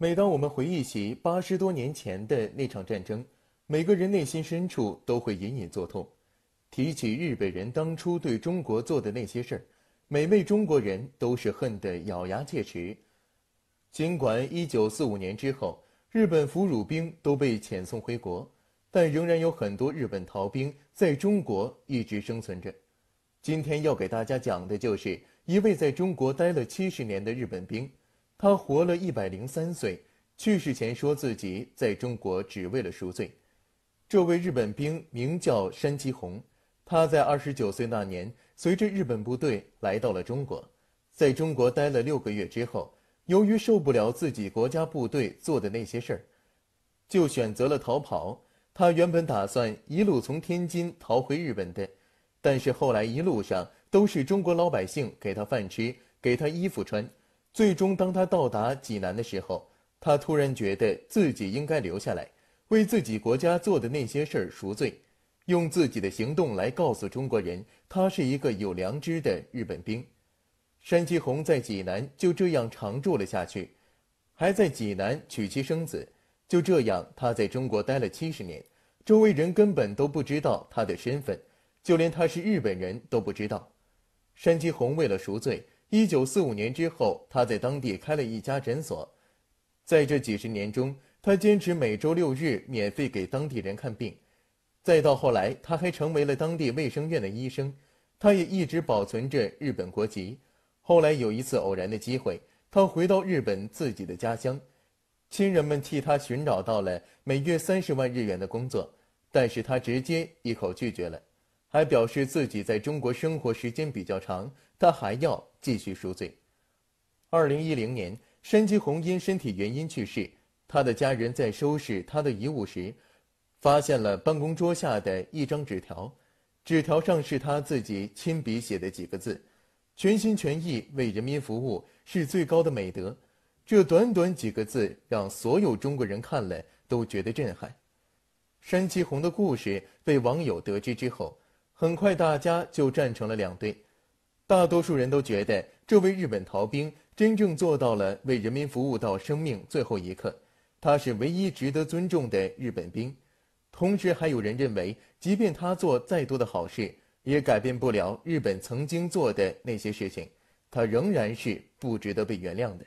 每当我们回忆起八十多年前的那场战争，每个人内心深处都会隐隐作痛。提起日本人当初对中国做的那些事儿，每位中国人都是恨得咬牙切齿。尽管一九四五年之后，日本俘虏兵都被遣送回国，但仍然有很多日本逃兵在中国一直生存着。今天要给大家讲的就是一位在中国待了七十年的日本兵。他活了一百零三岁，去世前说自己在中国只为了赎罪。这位日本兵名叫山崎宏，他在二十九岁那年随着日本部队来到了中国，在中国待了六个月之后，由于受不了自己国家部队做的那些事儿，就选择了逃跑。他原本打算一路从天津逃回日本的，但是后来一路上都是中国老百姓给他饭吃，给他衣服穿。最终，当他到达济南的时候，他突然觉得自己应该留下来，为自己国家做的那些事儿赎罪，用自己的行动来告诉中国人，他是一个有良知的日本兵。山崎宏在济南就这样长住了下去，还在济南娶妻生子，就这样，他在中国待了七十年，周围人根本都不知道他的身份，就连他是日本人都不知道。山崎宏为了赎罪。一九四五年之后，他在当地开了一家诊所。在这几十年中，他坚持每周六日免费给当地人看病。再到后来，他还成为了当地卫生院的医生。他也一直保存着日本国籍。后来有一次偶然的机会，他回到日本自己的家乡，亲人们替他寻找到了每月三十万日元的工作，但是他直接一口拒绝了。还表示自己在中国生活时间比较长，他还要继续赎罪。二零一零年，山崎宏因身体原因去世。他的家人在收拾他的遗物时，发现了办公桌下的一张纸条，纸条上是他自己亲笔写的几个字：“全心全意为人民服务是最高的美德。”这短短几个字让所有中国人看了都觉得震撼。山崎宏的故事被网友得知之后。很快，大家就站成了两队。大多数人都觉得这位日本逃兵真正做到了为人民服务到生命最后一刻，他是唯一值得尊重的日本兵。同时，还有人认为，即便他做再多的好事，也改变不了日本曾经做的那些事情，他仍然是不值得被原谅的。